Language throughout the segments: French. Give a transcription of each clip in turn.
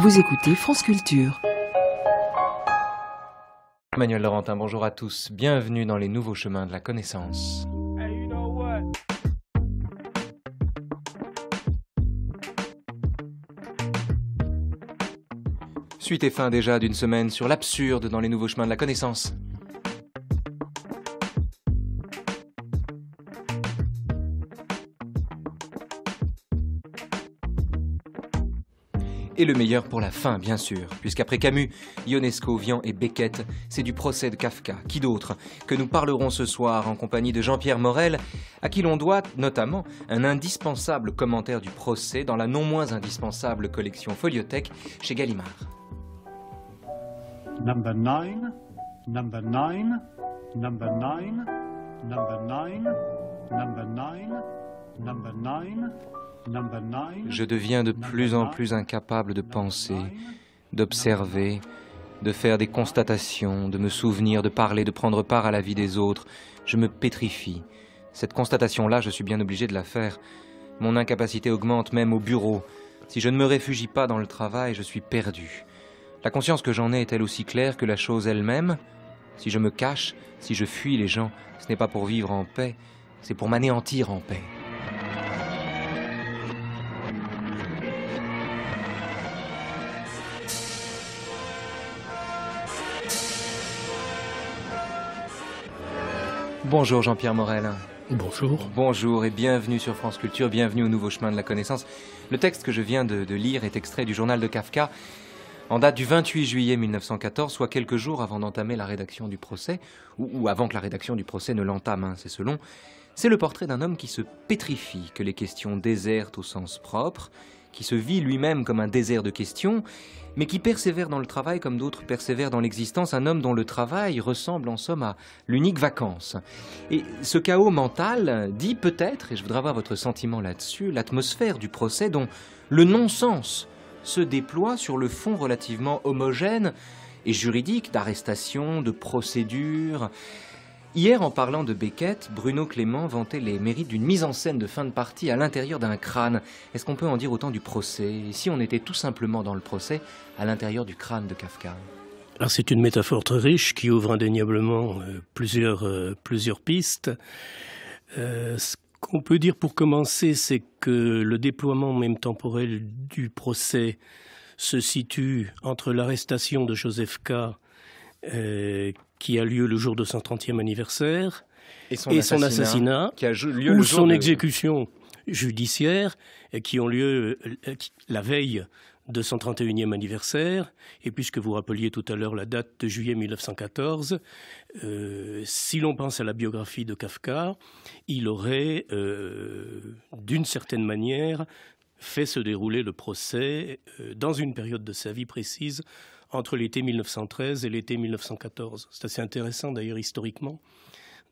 Vous écoutez France Culture. Emmanuel Laurentin, bonjour à tous. Bienvenue dans les nouveaux chemins de la connaissance. Suite et fin déjà d'une semaine sur l'absurde dans les nouveaux chemins de la connaissance. et le meilleur pour la fin, bien sûr, puisqu'après Camus, Ionesco, Vian et Beckett, c'est du procès de Kafka, qui d'autre, que nous parlerons ce soir en compagnie de Jean-Pierre Morel, à qui l'on doit notamment un indispensable commentaire du procès dans la non moins indispensable collection Foliothèque chez Gallimard. Number number number number number number je deviens de plus en plus incapable de penser, d'observer, de faire des constatations, de me souvenir, de parler, de prendre part à la vie des autres. Je me pétrifie. Cette constatation-là, je suis bien obligé de la faire. Mon incapacité augmente même au bureau. Si je ne me réfugie pas dans le travail, je suis perdu. La conscience que j'en ai est-elle aussi claire que la chose elle-même Si je me cache, si je fuis les gens, ce n'est pas pour vivre en paix, c'est pour m'anéantir en paix. Bonjour Jean-Pierre Morel. Bonjour. Bonjour et bienvenue sur France Culture, bienvenue au nouveau chemin de la connaissance. Le texte que je viens de, lire est extrait du journal de Kafka en date du 28 juillet 1914, soit quelques jours avant d'entamer la rédaction du procès, ou, avant que la rédaction du procès ne l'entame, hein, c'est selon, c'est le portrait d'un homme qui se pétrifie, que les questions désertent au sens propre, qui se vit lui-même comme un désert de questions, mais qui persévère dans le travail comme d'autres persévèrent dans l'existence, un homme dont le travail ressemble en somme à l'unique vacance. Et ce chaos mental dit peut-être, et je voudrais avoir votre sentiment là-dessus, l'atmosphère du procès dont le non-sens se déploie sur le fond relativement homogène et juridique d'arrestation, de procédure, Hier, en parlant de Beckett, Bruno Clément vantait les mérites d'une mise en scène de fin de partie à l'intérieur d'un crâne. Est-ce qu'on peut en dire autant du procès si on était tout simplement dans le procès à l'intérieur du crâne de Kafka alors c'est une métaphore très riche qui ouvre indéniablement euh, euh, plusieurs, pistes. Euh, ce qu'on peut dire pour commencer, c'est que le déploiement même temporel du procès se situe entre l'arrestation de Joseph K qui a lieu le jour de son 30e anniversaire, et son, assassinat, ou son exécution judiciaire, et qui ont lieu euh, la veille de son 31e anniversaire. Et puisque vous rappeliez tout à l'heure la date de juillet 1914, euh, si l'on pense à la biographie de Kafka, il aurait, euh, d'une certaine manière, fait se dérouler le procès dans une période de sa vie précise entre l'été 1913 et l'été 1914. C'est assez intéressant d'ailleurs historiquement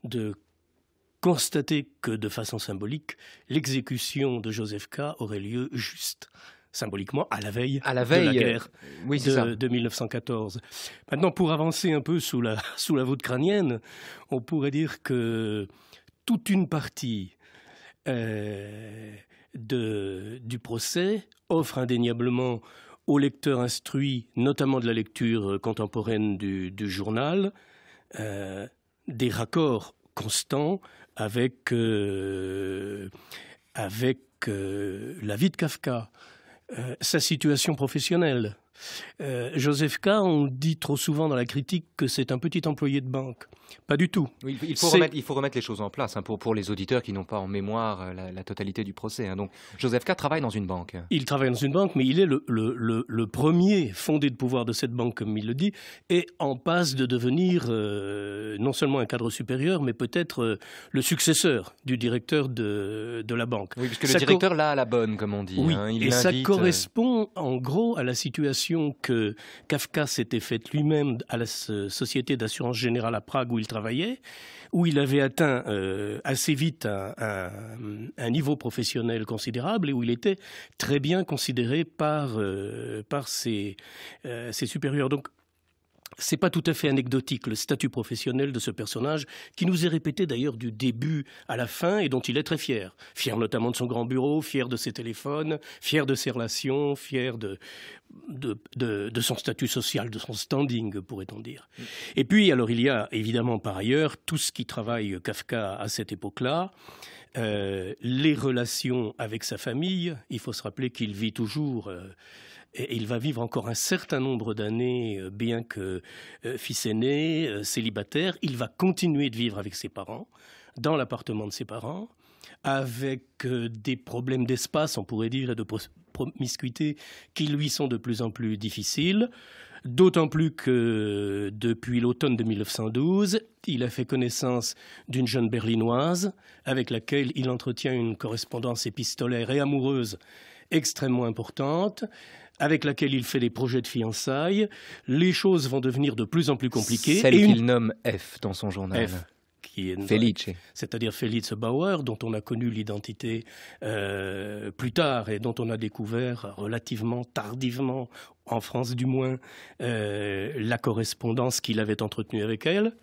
de constater que de façon symbolique, l'exécution de Joseph K aurait lieu juste symboliquement à la veille, à la veille de la euh, guerre de, 1914. Maintenant, pour avancer un peu sous la, sous la voûte crânienne, on pourrait dire que toute une partie euh, de, du procès offre indéniablement aux lecteurs instruits, notamment de la lecture euh, contemporaine du, journal, euh, des raccords constants avec, euh, avec la vie de Kafka, sa situation professionnelle. Joseph K., on dit trop souvent dans la critique que c'est un petit employé de banque. Pas du tout. il, faut remettre, les choses en place hein, pour, les auditeurs qui n'ont pas en mémoire euh, la, totalité du procès. Hein. Donc Joseph K. travaille dans une banque. Il travaille dans une banque, mais il est le, premier fondé de pouvoir de cette banque, comme il le dit, et en passe de devenir euh, non seulement un cadre supérieur, mais peut-être euh, le successeur du directeur de, la banque. Oui, puisque que le directeur l'a à la bonne, comme on dit. Hein. et ça correspond en gros à la situation que Kafka s'était faite lui-même à la Société d'assurance générale à Prague où il travaillait, où il avait atteint euh, assez vite un, niveau professionnel considérable et où il était très bien considéré par, euh, ses, euh, ses supérieurs. Donc c'est pas tout à fait anecdotique le statut professionnel de ce personnage, qui nous est répété d'ailleurs du début à la fin et dont il est très fier. Fier notamment de son grand bureau, fier de ses téléphones, fier de ses relations, fier de, son statut social, de son standing, pourrait-on dire. Et puis, alors, il y a évidemment par ailleurs tout ce qui travaille Kafka à cette époque-là. Euh, les relations avec sa famille, il faut se rappeler qu'il vit toujours. Euh, et il va vivre encore un certain nombre d'années, euh, bien que euh, fils aîné, euh, célibataire. Il va continuer de vivre avec ses parents, dans l'appartement de ses parents, avec des problèmes d'espace, on pourrait dire, et de promiscuité qui lui sont de plus en plus difficiles. D'autant plus que depuis l'automne de 1912, il a fait connaissance d'une jeune berlinoise avec laquelle il entretient une correspondance épistolaire et amoureuse extrêmement importante avec laquelle il fait des projets de fiançailles. Les choses vont devenir de plus en plus compliquées. Celle qu'il nomme F dans son journal. F qui est Felice. C'est-à-dire Felice Bauer, dont on a connu l'identité euh, plus tard et dont on a découvert relativement tardivement, en France du moins, euh, la correspondance qu'il avait entretenue avec elle.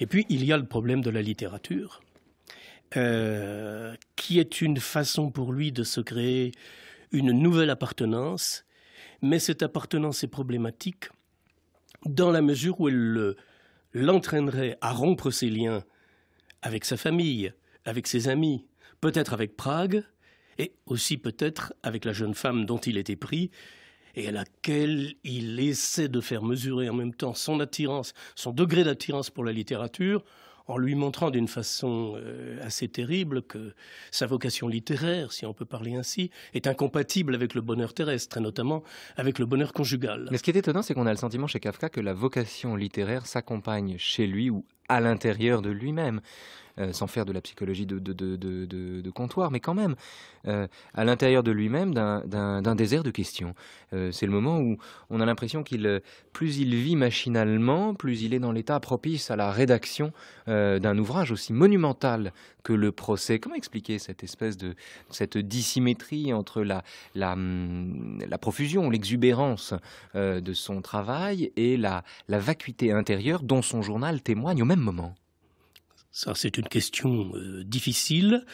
Et puis il y a le problème de la littérature, euh, qui est une façon pour lui de se créer une nouvelle appartenance mais cette appartenance est problématique dans la mesure où elle l'entraînerait à rompre ses liens avec sa famille, avec ses amis, peut-être avec Prague, et aussi peut-être avec la jeune femme dont il était pris, et à laquelle il essaie de faire mesurer en même temps son attirance, son degré d'attirance pour la littérature, en lui montrant d'une façon euh, assez terrible que sa vocation littéraire, si on peut parler ainsi, est incompatible avec le bonheur terrestre, et notamment avec le bonheur conjugal. Mais ce qui est étonnant, c'est qu'on a le sentiment chez Kafka que la vocation littéraire s'accompagne chez lui ou à l'intérieur de lui-même, euh, sans faire de la psychologie de, de, de, de comptoir, mais quand même, euh, à l'intérieur de lui-même d'un désert de questions. Euh, c'est le moment où on a l'impression qu'il, plus il vit machinalement, plus il est dans l'état propice à la rédaction d'un ouvrage aussi monumental que le procès. Comment expliquer cette espèce de cette dissymétrie entre la, la, hum, la profusion, l'exubérance de son travail et la, la vacuité intérieure dont son journal témoigne au même moment Ça, c'est une question euh, difficile.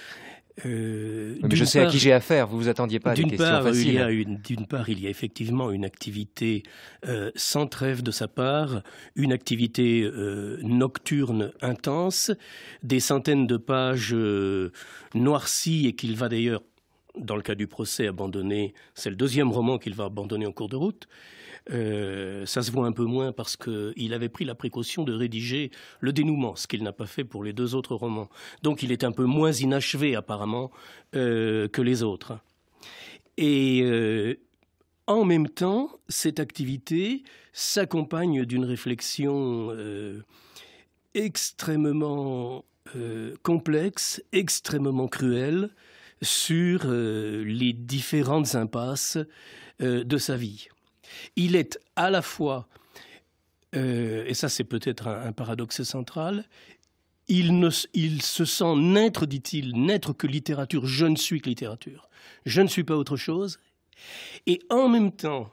Euh, je sais à qui j'ai affaire, vous vous attendiez pas à une question facile. d'une part, il y a effectivement une activité euh, sans trêve de sa part, une activité nocturne intense, des centaines de pages noircies et qu'il va d'ailleurs dans le cas du procès, abandonné, c'est le deuxième roman qu'il va abandonner en cours de route. Euh, ça se voit un peu moins parce qu'il avait pris la précaution de rédiger le dénouement, ce qu'il n'a pas fait pour les deux autres romans. Donc il est un peu moins inachevé apparemment euh, que les autres. Et euh, en même temps, cette activité s'accompagne d'une réflexion extrêmement complexe, extrêmement cruelle sur euh, les différentes impasses euh, de sa vie. Il est à la fois, euh, et ça c'est peut-être un, paradoxe central, il, se sent n'être, dit-il, n'être que littérature, je ne suis que littérature, je ne suis pas autre chose, et en même temps,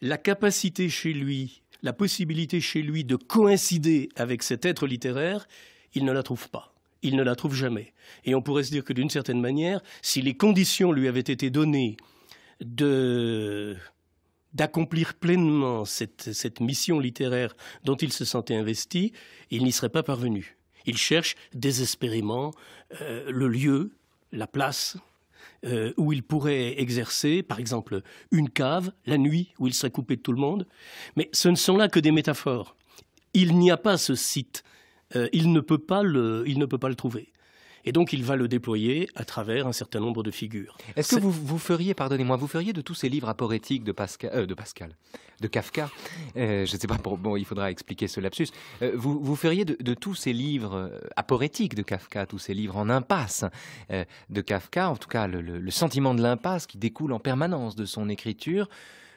la capacité chez lui, la possibilité chez lui de coïncider avec cet être littéraire, il ne la trouve pas il ne la trouve jamais. Et on pourrait se dire que d'une certaine manière, si les conditions lui avaient été données d'accomplir pleinement cette, mission littéraire dont il se sentait investi, il n'y serait pas parvenu. Il cherche désespérément euh, le lieu, la place euh, où il pourrait exercer, par exemple, une cave, la nuit, où il serait coupé de tout le monde. Mais ce ne sont là que des métaphores. Il n'y a pas ce site euh, il, ne peut pas le, il ne peut pas le trouver. Et donc il va le déployer à travers un certain nombre de figures. Est-ce que vous, feriez, pardonnez-moi, vous feriez de tous ces livres aporétiques de Pascal, euh, de, Pascal de Kafka, euh, je ne sais pas, bon, il faudra expliquer ce lapsus, vous, feriez de, tous ces livres aporétiques de Kafka, tous ces livres en impasse de Kafka, en tout cas le sentiment de l'impasse qui découle en permanence de son écriture,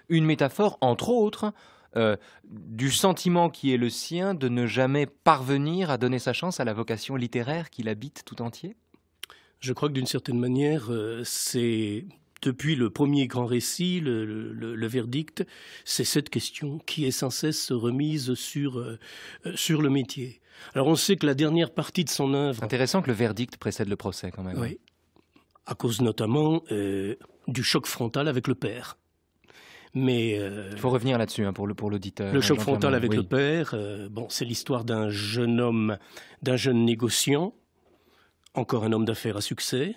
une métaphore, entre autres, euh, du sentiment qui est le sien de ne jamais parvenir à donner sa chance à la vocation littéraire qu'il habite tout entier Je crois que d'une certaine manière, euh, c'est depuis le premier grand récit, le, verdict, c'est cette question qui est sans cesse remise euh, sur, le métier. Alors on sait que la dernière partie de son œuvre... Intéressant que le verdict précède le procès quand même. Oui, à cause notamment du choc frontal avec le père. Mais euh, il faut revenir là-dessus hein, pour pour l'auditeur. Le choc frontal avec le père. Euh, bon, c'est l'histoire d'un jeune homme, d'un jeune négociant, encore un homme d'affaires à succès,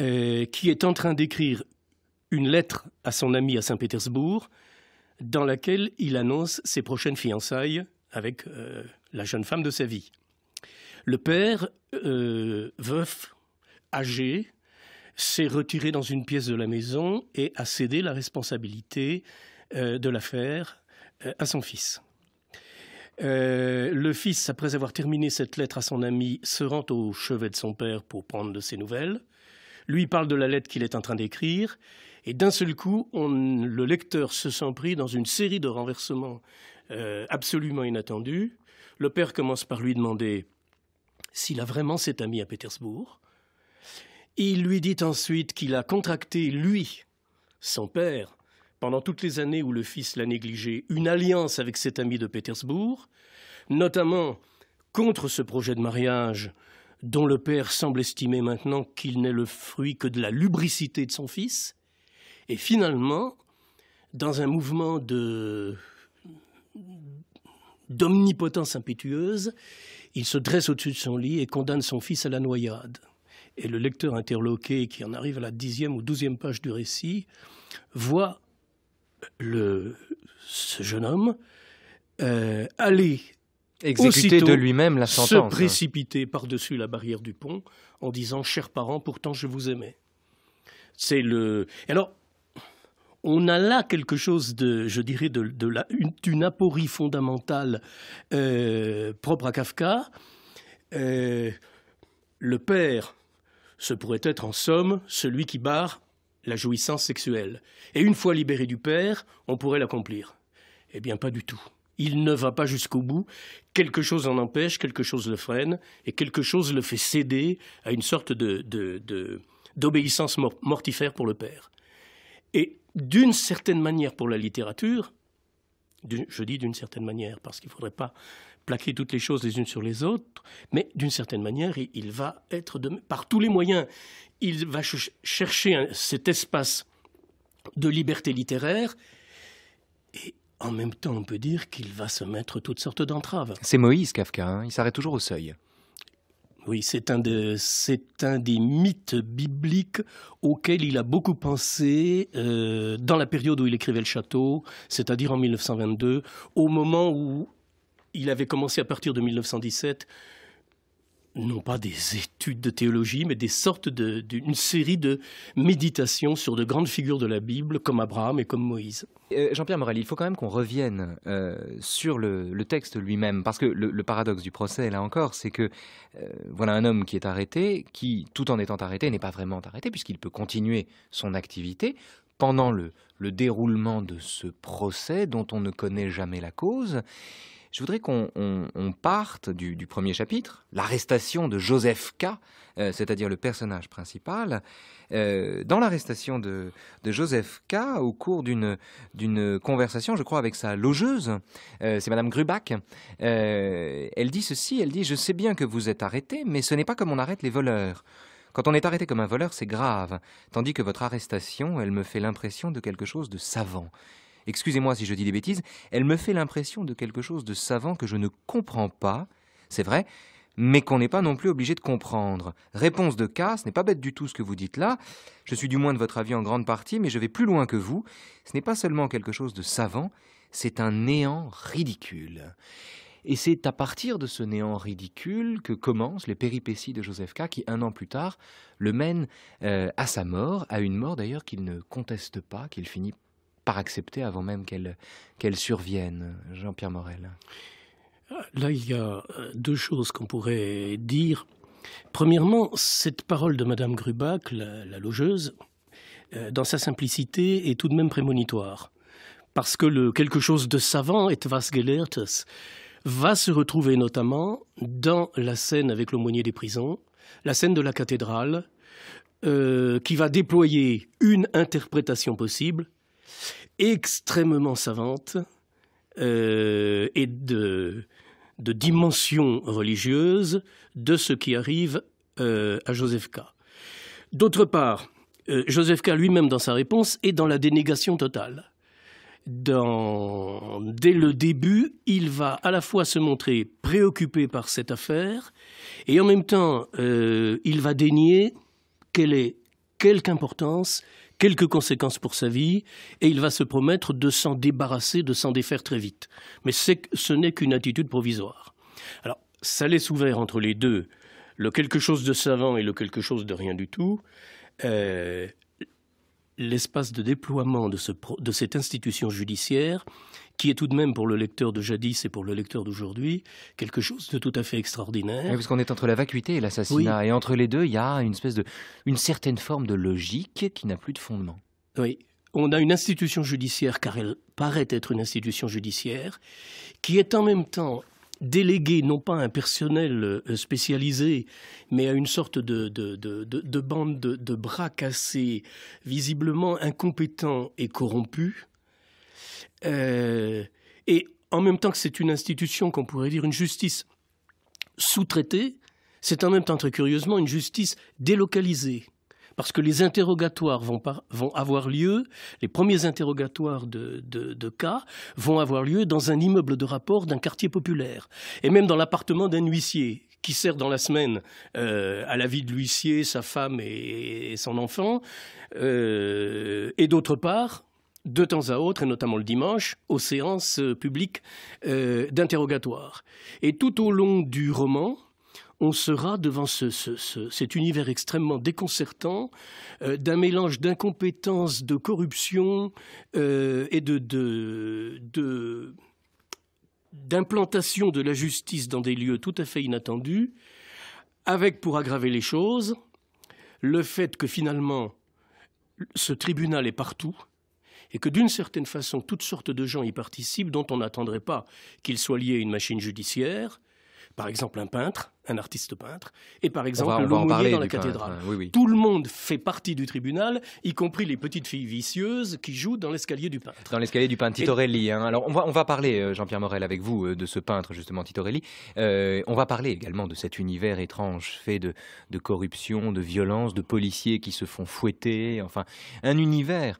euh, qui est en train d'écrire une lettre à son ami à Saint-Pétersbourg, dans laquelle il annonce ses prochaines fiançailles avec la jeune femme de sa vie. Le père, veuf, âgé, s'est retiré dans une pièce de la maison et a cédé la responsabilité euh, de l'affaire euh, à son fils. Euh, le fils, après avoir terminé cette lettre à son ami, se rend au chevet de son père pour prendre de ses nouvelles. Lui parle de la lettre qu'il est en train d'écrire, et d'un seul coup, le lecteur se sent pris dans une série de renversements absolument inattendus. Le père commence par lui demander s'il a vraiment cet ami à Pétersbourg. Il lui dit ensuite qu'il a contracté, lui, son père, pendant toutes les années où le fils l'a négligé, une alliance avec cet ami de Pétersbourg, notamment contre ce projet de mariage dont le père semble estimer maintenant qu'il n'est le fruit que de la lubricité de son fils, et finalement, dans un mouvement d'omnipotence impétueuse, il se dresse au-dessus de son lit et condamne son fils à la noyade et le lecteur interloqué, qui en arrive à la dixième ou douzième page du récit, voit le, ce jeune homme euh, aller exécuter de lui-même la sentence, se précipiter par-dessus la barrière du pont en disant "Chers parents, pourtant je vous aimais." C'est le. Alors, on a là quelque chose de, je dirais, de, d'une aporie fondamentale euh, propre à Kafka. Euh, le père ce pourrait être, en somme, celui qui barre la jouissance sexuelle. Et une fois libéré du père, on pourrait l'accomplir. Eh bien, pas du tout. Il ne va pas jusqu'au bout. Quelque chose en empêche, quelque chose le freine, et quelque chose le fait céder à une sorte d'obéissance de, mortifère pour le père. Et d'une certaine manière, pour la littérature, je dis d'une certaine manière, parce qu'il ne faudrait pas plaquer toutes les choses les unes sur les autres, mais d'une certaine manière, il va être, par tous les moyens, il va chercher cet espace de liberté littéraire, et en même temps, on peut dire qu'il va se mettre toutes sortes d'entraves. C'est Moïse Kafka, hein. il s'arrête toujours au seuil. Oui, c'est un, des mythes bibliques auxquels il a beaucoup pensé euh, dans la période où il écrivait Le Château, c'est-à-dire en 1922, au moment où il avait commencé à partir de 1917 non pas des études de théologie, mais des sortes d'une série de méditations sur de grandes figures de la Bible, comme Abraham et comme Moïse. Euh, Jean-Pierre Morel, il faut quand même qu'on revienne euh, sur le, texte lui-même, parce que le, paradoxe du procès, là encore, c'est que euh, voilà un homme qui est arrêté, qui, tout en étant arrêté, n'est pas vraiment arrêté, puisqu'il peut continuer son activité pendant le déroulement de ce procès dont on ne connaît jamais la cause. Je voudrais qu'on parte du, premier chapitre, l'arrestation de Joseph K, euh, c'est-à-dire le personnage principal. Euh, dans l'arrestation de, Joseph K, au cours d'une conversation, je crois, avec sa logeuse, euh, c'est Madame Grubach, elle dit ceci, elle dit « Je sais bien que vous êtes arrêté, mais ce n'est pas comme on arrête les voleurs ». Quand on est arrêté comme un voleur, c'est grave, tandis que votre arrestation, elle me fait l'impression de quelque chose de savant excusez-moi si je dis des bêtises, elle me fait l'impression de quelque chose de savant que je ne comprends pas, c'est vrai, mais qu'on n'est pas non plus obligé de comprendre. Réponse de K, ce n'est pas bête du tout ce que vous dites là, je suis du moins de votre avis en grande partie, mais je vais plus loin que vous, ce n'est pas seulement quelque chose de savant, c'est un néant ridicule. Et c'est à partir de ce néant ridicule que commencent les péripéties de Joseph K, qui un an plus tard le mène euh, à sa mort, à une mort d'ailleurs qu'il ne conteste pas, qu'il finit par accepter avant même qu'elle qu'elle survienne. Jean-Pierre Morel. Là, il y a euh, deux choses qu'on pourrait dire. Premièrement, cette parole de Madame Grubach, la, logeuse, euh, dans sa simplicité, est tout de même prémonitoire. Parce que quelque chose de savant, et vas va se retrouver notamment dans la scène avec l'aumônier des prisons, la scène de la cathédrale, euh, qui va déployer une interprétation possible extrêmement savante euh, et de, dimension religieuse de ce qui arrive euh, à Joseph K. D'autre part, euh, Joseph K lui-même dans sa réponse est dans la dénégation totale. dès le début, il va à la fois se montrer préoccupé par cette affaire et en même temps, il va dénier quelle est quelque importance quelques conséquences pour sa vie, et il va se promettre de s'en débarrasser, de s'en défaire très vite. Mais ce n'est qu'une attitude provisoire. Alors, ça laisse ouvert entre les deux le quelque chose de savant et le quelque chose de rien du tout. Euh, l'espace de déploiement de, cette institution judiciaire qui est tout de même pour le lecteur de jadis et pour le lecteur d'aujourd'hui quelque chose de tout à fait extraordinaire. parce qu'on est entre la vacuité et l'assassinat, et entre les deux, il y a une certaine forme de logique qui n'a plus de fondement. Oui, on a une institution judiciaire, car elle paraît être une institution judiciaire, qui est en même temps déléguée non pas à un personnel euh, spécialisé, mais à une sorte de, de bande de, bras cassés, visiblement incompétents et corrompus, euh, et en même temps que c'est une institution qu'on pourrait dire une justice sous-traitée, c'est en même temps très curieusement une justice délocalisée. Parce que les interrogatoires vont, avoir lieu, les premiers interrogatoires de, cas vont avoir lieu dans un immeuble de rapport d'un quartier populaire, et même dans l'appartement d'un huissier qui sert dans la semaine euh, à la vie de l'huissier, sa femme et, son enfant, euh, et d'autre part de temps à autre, et notamment le dimanche, aux séances euh, publiques euh, d'interrogatoire. Et tout au long du roman, on sera devant cet univers extrêmement déconcertant euh, d'un mélange d'incompétence, de corruption et de d'implantation de la justice dans des lieux tout à fait inattendus, avec pour aggraver les choses le fait que finalement ce tribunal est partout, et que d'une certaine façon, toutes sortes de gens y participent dont on n'attendrait pas qu'ils soient liés à une machine judiciaire, par exemple un peintre, un artiste peintre, et par exemple l'aumônier dans la cathédrale. Tout le monde fait partie du tribunal, y compris les petites filles vicieuses qui jouent dans l'escalier du peintre. Dans l'escalier du peintre Titorelli. Hein. Alors on va, on va parler, euh, Jean-Pierre Morel, avec vous euh, de ce peintre justement Titorelli. Euh, on va parler également de cet univers étrange fait de, de, corruption, de violence, de policiers qui se font fouetter. Enfin, un univers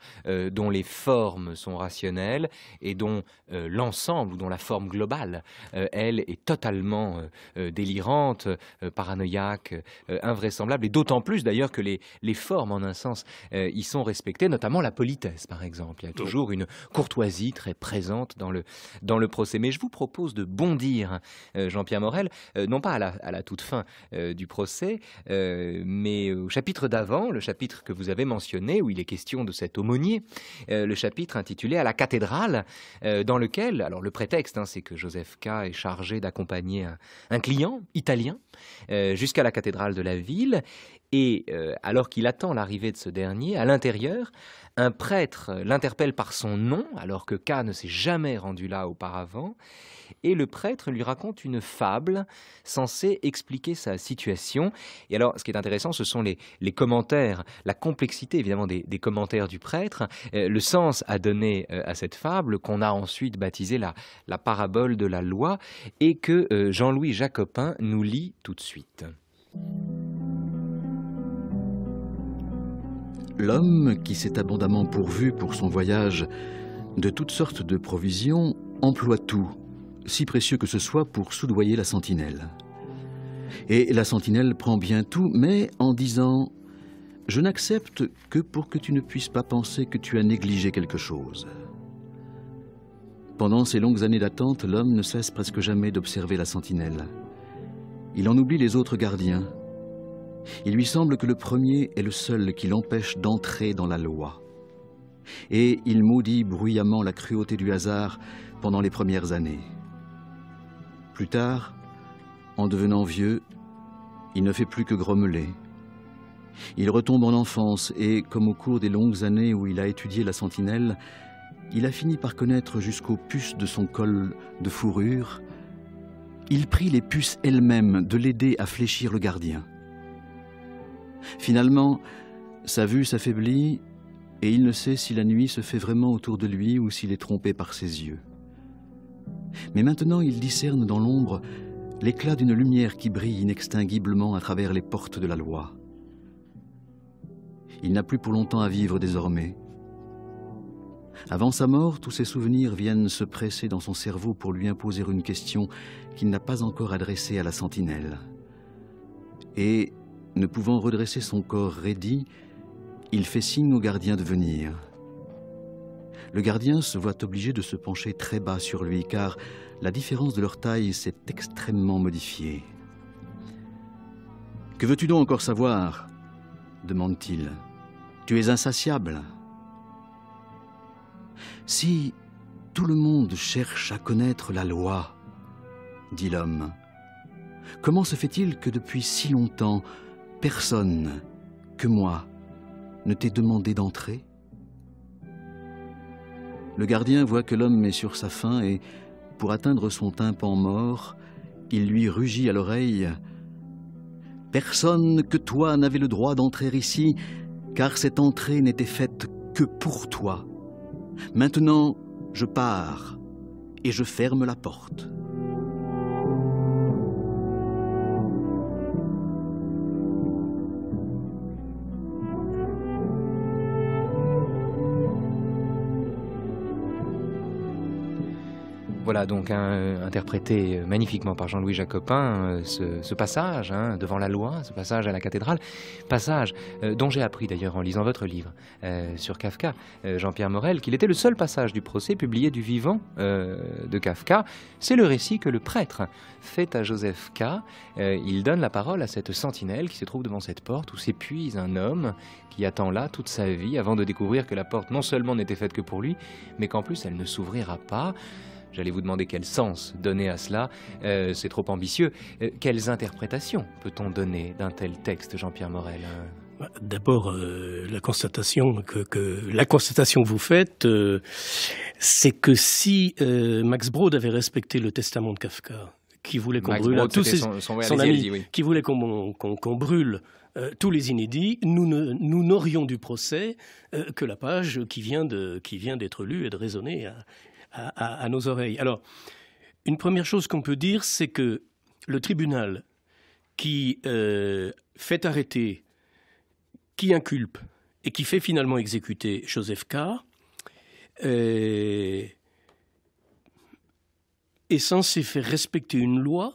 dont les formes sont rationnelles et dont l'ensemble ou dont la forme globale, elle, est totalement délirante euh, euh, paranoïaque, euh, invraisemblable et d'autant plus d'ailleurs que les, formes, en un sens, y sont respectées, notamment la politesse, par exemple. Il y a toujours une courtoisie très présente dans le, dans le procès. Mais je vous propose de bondir, Jean-Pierre Morel, non pas à la, toute fin du procès, mais au chapitre d'avant, le chapitre que vous avez mentionné, où il est question de cet aumônier, le chapitre intitulé À la cathédrale, dans lequel, alors le prétexte, hein, c'est que Joseph K est chargé d'accompagner un client italien euh, jusqu'à la cathédrale de la ville. Et euh, alors qu'il attend l'arrivée de ce dernier, à l'intérieur, un prêtre l'interpelle par son nom, alors que K ne s'est jamais rendu là auparavant, et le prêtre lui raconte une fable censée expliquer sa situation. Et alors, ce qui est intéressant, ce sont les, commentaires, la complexité évidemment des, commentaires du prêtre, euh, le sens à donner euh, à cette fable qu'on a ensuite baptisée la, la, parabole de la loi, et que Jean-Louis Jacopin nous lit tout de suite. l'homme, qui s'est abondamment pourvu pour son voyage de toutes sortes de provisions, emploie tout, si précieux que ce soit, pour soudoyer la sentinelle. Et la sentinelle prend bien tout, mais en disant « Je n'accepte que pour que tu ne puisses pas penser que tu as négligé quelque chose ». Pendant ces longues années d'attente, l'homme ne cesse presque jamais d'observer la sentinelle. Il en oublie les autres gardiens, il lui semble que le premier est le seul qui l'empêche d'entrer dans la loi. Et il maudit bruyamment la cruauté du hasard pendant les premières années. Plus tard, en devenant vieux, il ne fait plus que grommeler. Il retombe en enfance et, comme au cours des longues années où il a étudié la sentinelle, il a fini par connaître jusqu'aux puces de son col de fourrure. Il prit les puces elles-mêmes de l'aider à fléchir le gardien. Finalement, sa vue s'affaiblit et il ne sait si la nuit se fait vraiment autour de lui ou s'il est trompé par ses yeux. Mais maintenant, il discerne dans l'ombre l'éclat d'une lumière qui brille inextinguiblement à travers les portes de la loi. Il n'a plus pour longtemps à vivre désormais. Avant sa mort, tous ses souvenirs viennent se presser dans son cerveau pour lui imposer une question qu'il n'a pas encore adressée à la sentinelle. Et ne pouvant redresser son corps raidi, il fait signe au gardien de venir. Le gardien se voit obligé de se pencher très bas sur lui car la différence de leur taille s'est extrêmement modifiée. Que veux-tu donc encore savoir demande-t-il. Tu es insatiable. Si tout le monde cherche à connaître la loi, dit l'homme, comment se fait-il que depuis si longtemps personne que moi ne t'ai demandé d'entrer Le gardien voit que l'homme est sur sa faim et, pour atteindre son tympan mort, il lui rugit à l'oreille « Personne que toi n'avait le droit d'entrer ici, car cette entrée n'était faite que pour toi. Maintenant, je pars et je ferme la porte. » Voilà donc hein, interprété magnifiquement par Jean-Louis Jacopin euh, ce, passage hein, devant la loi, ce passage à la cathédrale, passage euh, dont j'ai appris d'ailleurs en lisant votre livre euh, sur Kafka, Jean-Pierre Morel, qu'il était le seul passage du procès publié du vivant de Kafka. C'est le récit que le prêtre fait à Joseph K. il donne la parole à cette sentinelle qui se trouve devant cette porte où s'épuise un homme qui attend là toute sa vie avant de découvrir que la porte non seulement n'était faite que pour lui, mais qu'en plus elle ne s'ouvrira pas. J'allais vous demander quel sens donner à cela, euh, c'est trop ambitieux. Euh, quelles interprétations peut-on donner d'un tel texte, Jean-Pierre Morel euh bah, D'abord, la constatation que, que, la constatation que vous faites, c'est que si Max Brod avait respecté le testament de Kafka, qui voulait qu'on brûle tous ses, qui voulait qu'on brûle tous les inédits, nous n'aurions du procès que la page qui vient d'être lue et de raisonner à, à, nos oreilles. Alors, une première chose qu'on peut dire, c'est que le tribunal qui euh, fait arrêter, qui inculpe et qui fait finalement exécuter Joseph K. Euh, est censé faire respecter une loi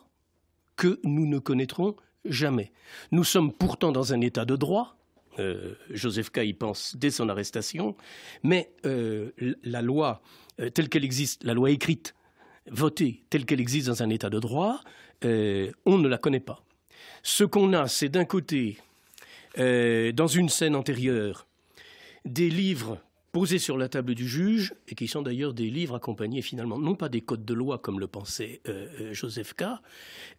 que nous ne connaîtrons jamais. Nous sommes pourtant dans un état de droit. Euh, Joseph K. y pense dès son arrestation, mais la loi euh, telle qu'elle existe, la loi écrite, votée, telle qu'elle existe dans un État de droit, euh, on ne la connaît pas. Ce qu'on a, c'est d'un côté, euh, dans une scène antérieure, des livres posés sur la table du juge, et qui sont d'ailleurs des livres accompagnés finalement, non pas des codes de loi comme le pensait Joseph K.,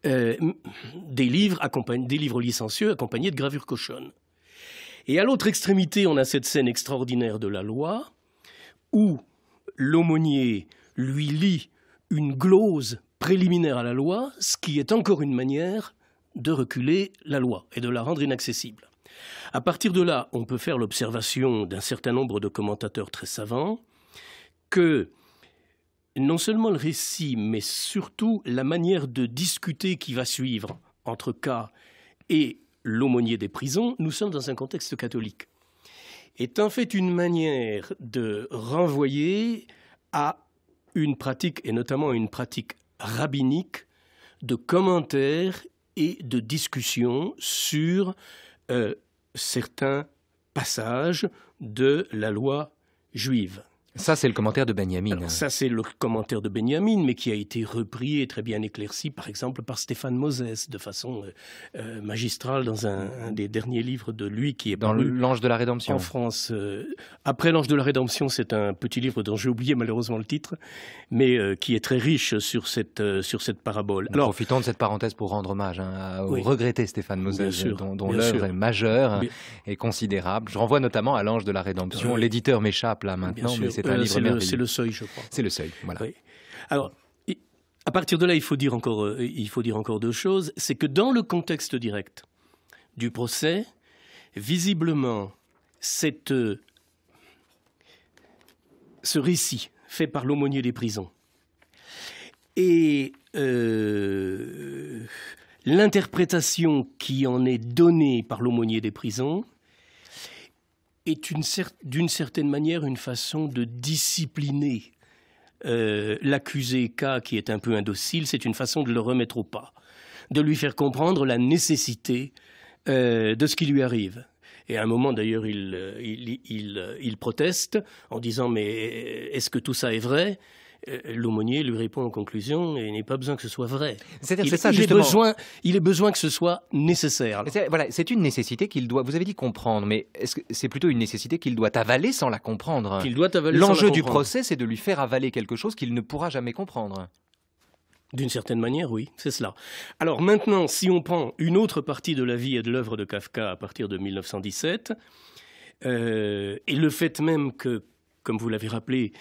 des, livres des livres licencieux accompagnés de gravures cochonnes. Et à l'autre extrémité, on a cette scène extraordinaire de la loi, où l'aumônier lui lit une glose préliminaire à la loi, ce qui est encore une manière de reculer la loi et de la rendre inaccessible. À partir de là, on peut faire l'observation d'un certain nombre de commentateurs très savants que non seulement le récit, mais surtout la manière de discuter qui va suivre entre cas et l'aumônier des prisons, nous sommes dans un contexte catholique est en fait une manière de renvoyer à une pratique, et notamment une pratique rabbinique, de commentaires et de discussions sur euh, certains passages de la loi juive. Ça, c'est le commentaire de Benjamin. ça, c'est le commentaire de Benjamin, mais qui a été repris et très bien éclairci, par exemple, par Stéphane Moses, de façon euh, euh, magistrale, dans un, des derniers livres de lui qui est Dans L'Ange de la Rédemption. En France. Euh, après L'Ange de la Rédemption, c'est un petit livre dont j'ai oublié malheureusement le titre, mais qui est très riche sur cette, sur cette parabole. profitons de cette parenthèse pour rendre hommage hein, au Stéphane Moses, dont, dont l'œuvre est majeure et considérable. Je renvoie notamment à L'Ange de la Rédemption. L'éditeur m'échappe là maintenant, mais c'est euh, c'est le seuil, je crois. C'est le seuil, voilà. Alors, à partir de là, euh, il faut dire encore, deux choses. C'est que dans le contexte direct du procès, visiblement, euh, ce récit fait par l'aumônier des prisons et l'interprétation qui en est donnée par l'aumônier des prisons est d'une certaine manière une façon de discipliner euh, l'accusé K, qui est un peu indocile, c'est une façon de le remettre au pas, de lui faire comprendre la nécessité euh, de ce qui lui arrive. Et à un moment, d'ailleurs, il, euh, proteste en disant Mais est-ce que tout ça est vrai euh, l'aumônier lui répond en conclusion et il n'est pas besoin que ce soit vrai. C'est-à-dire il a besoin, il est besoin que ce soit nécessaire. Voilà, c'est une nécessité qu'il doit. Vous avez dit comprendre, mais est-ce que c'est plutôt une nécessité qu'il doit avaler sans la comprendre Qu'il doit avaler. L'enjeu du procès, c'est de lui faire avaler quelque chose qu'il ne pourra jamais comprendre. D'une certaine manière, oui, c'est cela. Alors maintenant, si on prend une autre partie de la vie et de l'œuvre de Kafka à partir de 1917, euh, et le fait même que, comme vous l'avez rappelé,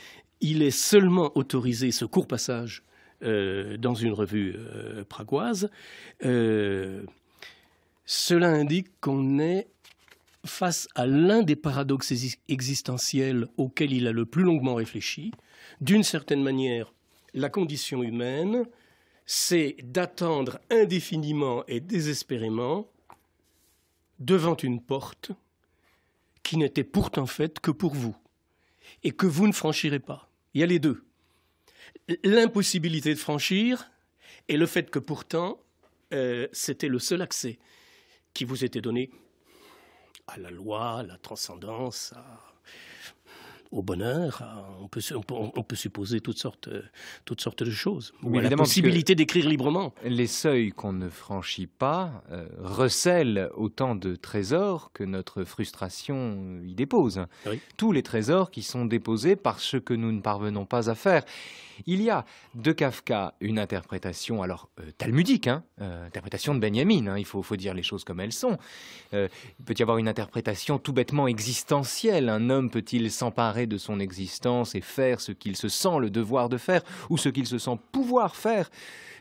il est seulement autorisé ce court passage euh, dans une revue euh, pragoise. Euh, cela indique qu'on est face à l'un des paradoxes existentiels auxquels il a le plus longuement réfléchi. D'une certaine manière, la condition humaine, c'est d'attendre indéfiniment et désespérément devant une porte qui n'était pourtant faite que pour vous et que vous ne franchirez pas. Il y a les deux. L'impossibilité de franchir et le fait que pourtant, euh, c'était le seul accès qui vous était donné à la loi, à la transcendance, à au bonheur. Hein, on peut, supposer toutes sortes, euh, de choses. la possibilité d'écrire librement. Les seuils qu'on ne franchit pas euh, recèlent autant de trésors que notre frustration y dépose. Tous les trésors qui sont déposés par ce que nous ne parvenons pas à faire. Il y a de Kafka une interprétation, alors euh, talmudique, hein, euh, interprétation de Benjamin, hein, il faut, dire les choses comme elles sont. Euh, il peut y avoir une interprétation tout bêtement existentielle. Un homme peut-il s'emparer de son existence et faire ce qu'il se sent le devoir de faire ou ce qu'il se sent pouvoir faire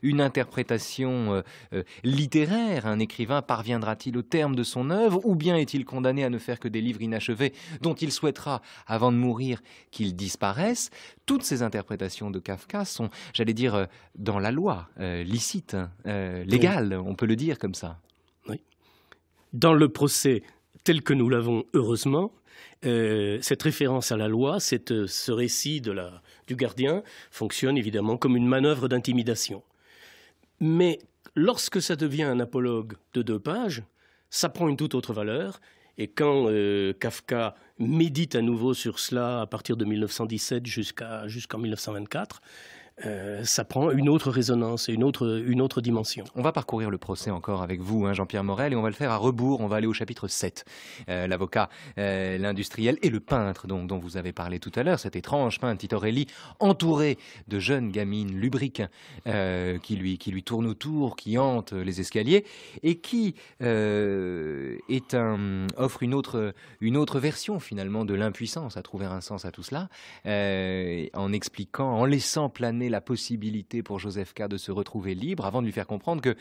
une interprétation euh, euh, littéraire Un écrivain parviendra-t-il au terme de son œuvre ou bien est-il condamné à ne faire que des livres inachevés dont il souhaitera, avant de mourir, qu'ils disparaissent Toutes ces interprétations de Kafka sont, j'allais dire, euh, dans la loi, licites, licite, hein, on peut le dire comme ça. Oui. Dans le procès tel que nous l'avons heureusement, cette référence à la loi, ce récit de du gardien fonctionne évidemment comme une manœuvre d'intimidation. Mais lorsque ça devient un apologue de deux pages, ça prend une toute autre valeur. Et quand euh, Kafka médite à nouveau sur cela à partir de 1917 jusqu'en 1924, euh, ça prend une autre résonance et une autre, une autre dimension. On va parcourir le procès encore avec vous, hein, Jean-Pierre Morel, et on va le faire à rebours. On va aller au chapitre 7. Euh, l'avocat, euh, l'industriel et le peintre dont, dont, vous avez parlé tout à l'heure, cet étrange peintre Titorelli, entouré de jeunes gamines lubriques qui, lui, qui lui tournent autour, qui hantent les escaliers, et qui offre une autre, une autre version finalement de l'impuissance à trouver un sens à tout cela, en expliquant, en laissant planer la possibilité pour Joseph K de se retrouver libre avant de lui faire comprendre que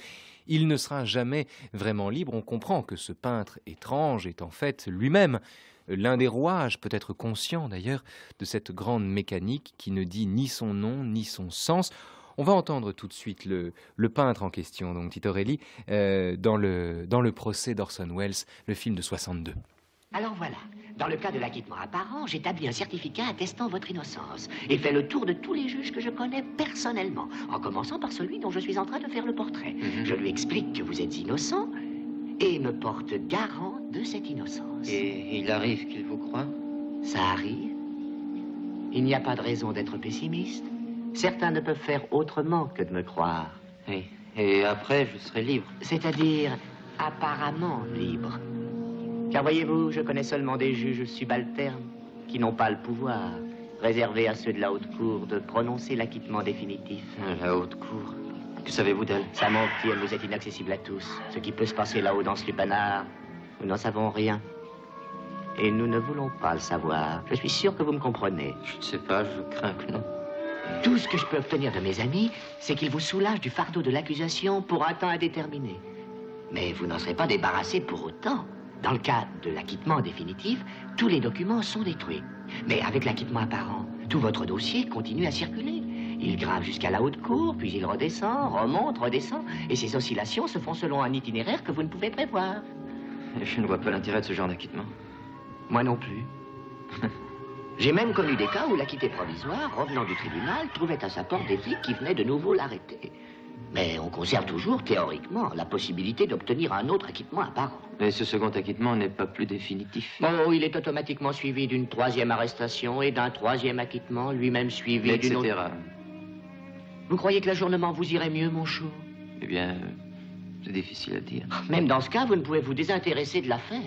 il ne sera jamais vraiment libre. On comprend que ce peintre étrange est en fait lui-même l'un des rouages, peut-être conscient d'ailleurs, de cette grande mécanique qui ne dit ni son nom ni son sens. On va entendre tout de suite le, peintre en question, donc Titorelli, euh, dans, le, dans le procès d'Orson Welles, le film de 62. Alors voilà. Dans le cas de l'acquittement apparent, j'établis un certificat attestant votre innocence et fais le tour de tous les juges que je connais personnellement, en commençant par celui dont je suis en train de faire le portrait. Mhm. Je lui explique que vous êtes innocent et me porte garant de cette innocence. Et il arrive qu'il vous croit Ça arrive. Il n'y a pas de raison d'être pessimiste. Certains ne peuvent faire autrement que de me croire. Et après, je serai libre. C'est-à-dire apparemment libre. Car voyez-vous, je connais seulement des juges subalternes qui n'ont pas le pouvoir, réservé à ceux de la haute cour, de prononcer l'acquittement définitif. Ah, la haute cour Que savez-vous d'elle Sa elle vous est inaccessible à tous. Ce qui peut se passer là-haut dans ce lupanard, nous n'en savons rien. Et nous ne voulons pas le savoir. Je suis sûr que vous me comprenez. Je ne sais pas, je crains que non. Tout ce que je peux obtenir de mes amis, c'est qu'ils vous soulagent du fardeau de l'accusation pour un temps indéterminé. Mais vous n'en serez pas débarrassé pour autant. Dans le cas de l'acquittement définitif, tous les documents sont détruits. Mais avec l'acquittement apparent, tout votre dossier continue à circuler. Il grave jusqu'à la haute cour, puis il redescend, remonte, redescend, et ces oscillations se font selon un itinéraire que vous ne pouvez prévoir. Je ne vois pas l'intérêt de ce genre d'acquittement. Moi non plus. J'ai même connu des cas où l'acquitté provisoire, revenant du tribunal, trouvait à sa porte des flics qui venaient de nouveau l'arrêter. Mais on conserve toujours, théoriquement, la possibilité d'obtenir un autre acquittement à part. Mais ce second acquittement n'est pas plus définitif. Oh, il est automatiquement suivi d'une troisième arrestation et d'un troisième acquittement, lui-même suivi d'une autre... Vous croyez que l'ajournement vous irait mieux, mon chou Eh bien, c'est difficile à dire. Oh, même dans ce cas, vous ne pouvez vous désintéresser de l'affaire.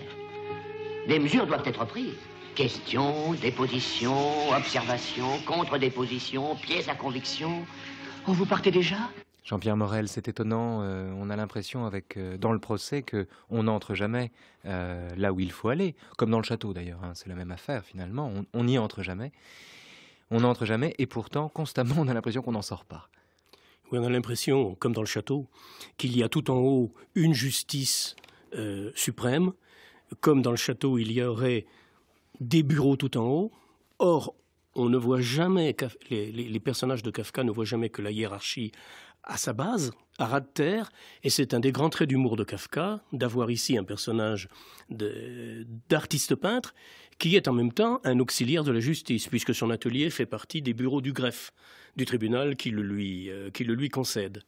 Des mesures doivent être prises. Questions, dépositions, observations, contre-dépositions, pièces à conviction. Oh, vous partez déjà Jean-Pierre Morel, c'est étonnant. Euh, on a l'impression, avec euh, dans le procès, que on n'entre jamais euh, là où il faut aller, comme dans le château d'ailleurs. Hein, c'est la même affaire finalement. On n'y entre jamais. On n'entre jamais, et pourtant, constamment, on a l'impression qu'on n'en sort pas. Oui, on a l'impression, comme dans le château, qu'il y a tout en haut une justice suprême, comme dans le château, il y aurait des bureaux tout en haut. Or, on ne voit jamais, les, personnages de Kafka ne voient jamais que la hiérarchie à sa base, à ras de terre, et c'est un des grands traits d'humour de Kafka, d'avoir ici un personnage d'artiste peintre qui est en même temps un auxiliaire de la justice, puisque son atelier fait partie des bureaux du greffe, du tribunal qui le lui, euh, concède.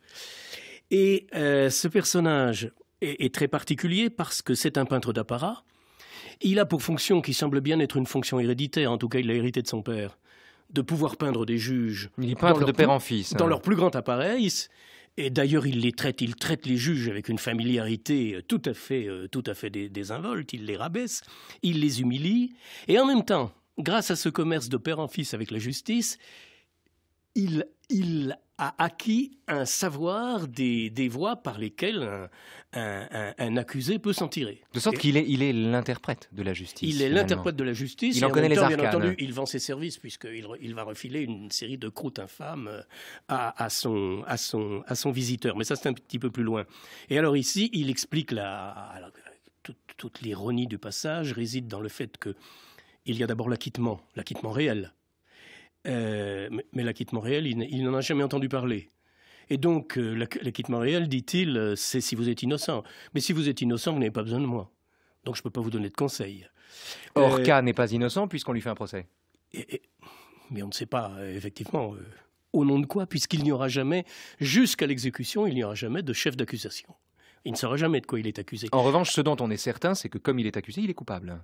Et euh, ce personnage est, est, très particulier parce que c'est un peintre d'apparat. Il a pour fonction, qui semble bien être une fonction héréditaire, en tout cas il l'a hérité de son père, de pouvoir peindre des juges. de père en fils. Hein. Dans leur plus grand appareil. Et d'ailleurs, il les traite, il traite les juges avec une familiarité euh, tout à fait, euh, tout à fait désinvolte. Il les rabaisse, il les humilie. Et en même temps, grâce à ce commerce de père en fils avec la justice, il il a acquis un savoir des, voies par lesquelles un, accusé peut s'en tirer. De sorte qu'il est, il est l'interprète de la justice. Il est l'interprète de la justice. Il en connaît les arcanes. Bien entendu, il vend ses services puisqu'il va refiler une série de croûtes infâmes euh, à, son, visiteur. Mais ça, c'est un petit peu plus loin. Et alors ici, il explique la, toute, l'ironie du passage réside dans le fait que il y a d'abord l'acquittement, l'acquittement réel. Euh, mais l'acquittement réel, il, n'en a jamais entendu parler. Et donc, euh, l'acquittement réel, dit-il, euh, c'est si vous êtes innocent. Mais si vous êtes innocent, vous n'avez pas besoin de moi. Donc, je ne peux pas vous donner de conseils. Orca n'est pas innocent puisqu'on lui fait un procès. mais on ne sait pas, effectivement, au nom de quoi, puisqu'il n'y aura jamais, jusqu'à l'exécution, il n'y aura jamais de chef d'accusation. Il ne saura jamais de quoi il est accusé. En revanche, ce dont on est certain, c'est que comme il est accusé, il est coupable.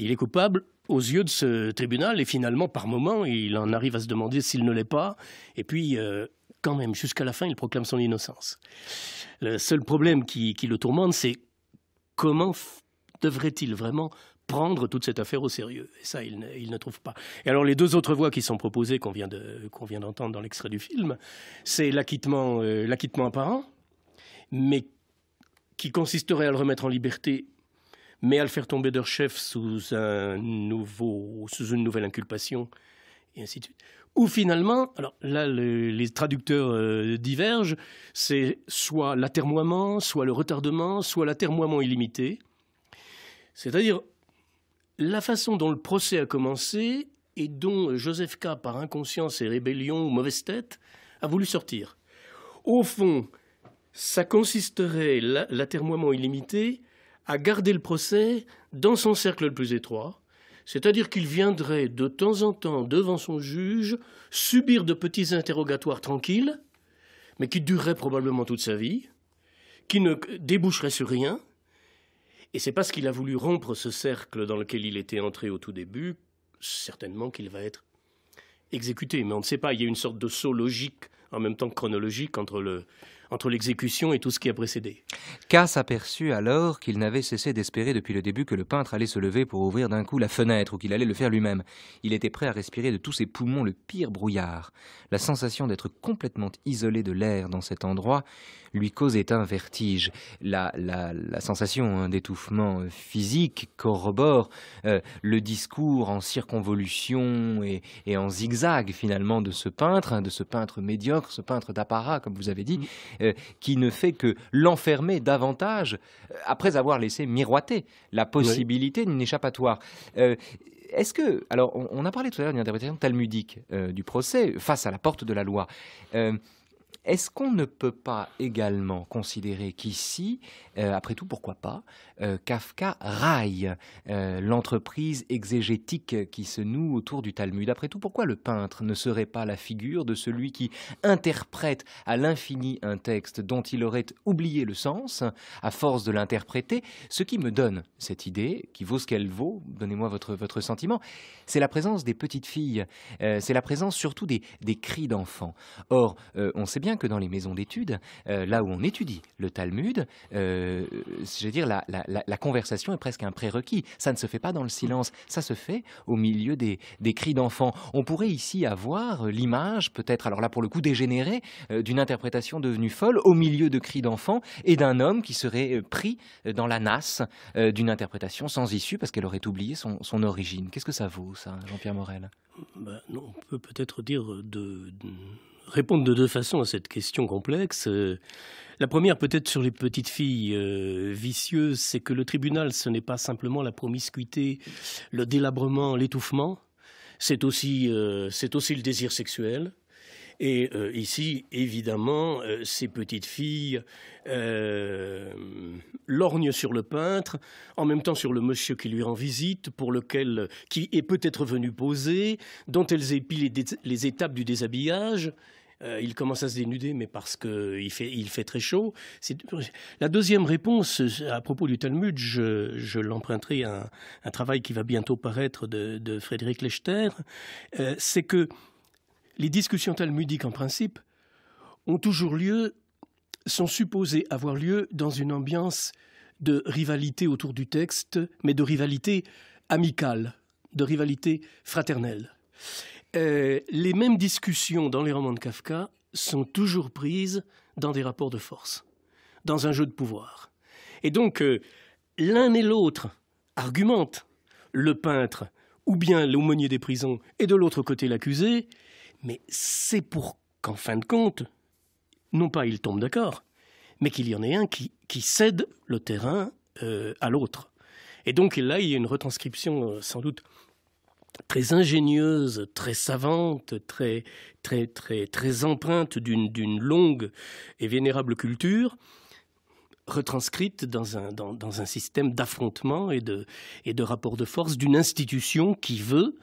Il est coupable aux yeux de ce tribunal et finalement, par moment, il en arrive à se demander s'il ne l'est pas. Et puis, euh, quand même, jusqu'à la fin, il proclame son innocence. Le seul problème qui, le tourmente, c'est comment devrait-il vraiment prendre toute cette affaire au sérieux. Et ça, il ne, trouve pas. Et alors, les deux autres voies qui sont proposées, qu'on vient d'entendre dans l'extrait du film, c'est l'acquittement euh, l'acquittement apparent, mais qui consisterait à le remettre en liberté mais à le faire tomber de leur chef sous, sous une nouvelle inculpation, et ainsi de suite. Ou finalement, alors là, les traducteurs euh, divergent, c'est soit l'atermoiement, soit le retardement, soit l'atermoiement illimité. C'est-à-dire la façon dont le procès a commencé et dont Joseph K, par inconscience et rébellion ou mauvaise tête, a voulu sortir. Au fond, ça consisterait, l'atermoiement illimité, à garder le procès dans son cercle le plus étroit, c'est-à-dire qu'il viendrait de temps en temps devant son juge subir de petits interrogatoires tranquilles, mais qui dureraient probablement toute sa vie, qui ne déboucheraient sur rien. Et c'est parce qu'il a voulu rompre ce cercle dans lequel il était entré au tout début, certainement qu'il va être exécuté. Mais on ne sait pas, il y a une sorte de saut logique en même temps chronologique entre le, entre l'exécution et tout ce qui a précédé. Cass aperçut alors qu'il n'avait cessé d'espérer depuis le début que le peintre allait se lever pour ouvrir d'un coup la fenêtre ou qu'il allait le faire lui-même. Il était prêt à respirer de tous ses poumons le pire brouillard. La sensation d'être complètement isolé de l'air dans cet endroit lui causait un vertige. La, la, la sensation d'étouffement physique corrobore euh, le discours en circonvolution et, et, en zigzag finalement de ce peintre, hein, de ce peintre médiocre, ce peintre d'apparat, comme vous avez dit, mm. Euh, qui ne fait que l'enfermer davantage euh, après avoir laissé miroiter la possibilité d'une échappatoire. Euh, est-ce que, alors on, a parlé tout à l'heure d'une interprétation talmudique du procès face à la porte de la loi. Est-ce qu'on ne peut pas également considérer qu'ici, après tout, pourquoi pas, euh, Kafka raille euh, l'entreprise exégétique qui se noue autour du Talmud. Après tout, pourquoi le peintre ne serait pas la figure de celui qui interprète à l'infini un texte dont il aurait oublié le sens, à force de l'interpréter Ce qui me donne cette idée, qui vaut ce qu'elle vaut, donnez-moi votre, sentiment, c'est la présence des petites filles, euh, c'est la présence surtout des, cris d'enfants. Or, on sait bien que dans les maisons d'études, là où on étudie le Talmud, je veux dire, la la, conversation est presque un prérequis. Ça ne se fait pas dans le silence, ça se fait au milieu des, cris d'enfants. On pourrait ici avoir euh, l'image, peut-être, alors là pour le coup dégénérée, euh, d'une interprétation devenue folle au milieu de cris d'enfants et d'un homme qui serait euh, pris dans la nasse d'une interprétation sans issue parce qu'elle aurait oublié son, origine. Qu'est-ce que ça vaut, ça, Jean-Pierre Morel ben, On peut peut-être dire de répondre de deux façons à cette question complexe. Euh, la première, peut-être sur les petites filles euh, vicieuses, c'est que le tribunal, ce n'est pas simplement la promiscuité, le délabrement, l'étouffement, c'est aussi, euh, aussi le désir sexuel. Et ici, évidemment, ces petites filles lorgnent sur le peintre, en même temps sur le monsieur qui lui rend visite, pour lequel qui est peut-être venu poser, dont elles épilent les étapes du déshabillage. Euh, il commence à se dénuder, mais parce qu'il fait, très chaud. La deuxième réponse, euh, à propos du Talmud, je, l'emprunterai à un, travail qui va bientôt paraître de, Frédéric Lechter, euh, c'est que les discussions talmudiques, en principe, ont toujours lieu, sont supposées avoir lieu dans une ambiance de rivalité autour du texte, mais de rivalité amicale, de rivalité fraternelle. Euh, les mêmes discussions dans les romans de Kafka sont toujours prises dans des rapports de force, dans un jeu de pouvoir. Et donc, euh, l'un et l'autre argumentent, le peintre ou bien l'aumônier des prisons, et de l'autre côté l'accusé, mais c'est pour qu'en fin de compte, non pas ils tombent d'accord, mais qu'il y en ait un qui, cède le terrain euh, à l'autre. Et donc là, il y a une retranscription sans doute très ingénieuse, très savante, très, très, très, très empreinte d'une longue et vénérable culture, retranscrite dans un, système d'affrontement et de, et de rapport de force d'une institution qui veut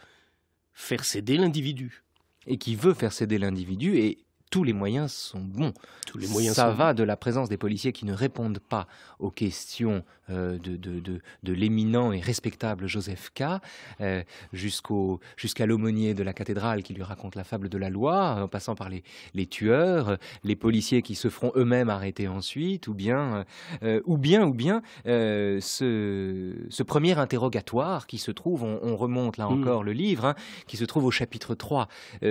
faire céder l'individu. Et qui veut faire céder l'individu, et tous les moyens sont bons. Tous les moyens ça va de la présence des policiers qui ne répondent pas aux questions euh, de, l'éminent et respectable Joseph K, euh, jusqu'à l'aumônier de la cathédrale qui lui raconte la fable de la loi, en passant par les, tueurs, les policiers qui se feront eux-mêmes arrêter ensuite, ou bien, euh, ou bien, ou bien ce, premier interrogatoire qui se trouve, on, remonte là hmm. encore le livre, hein, qui se trouve au chapitre 3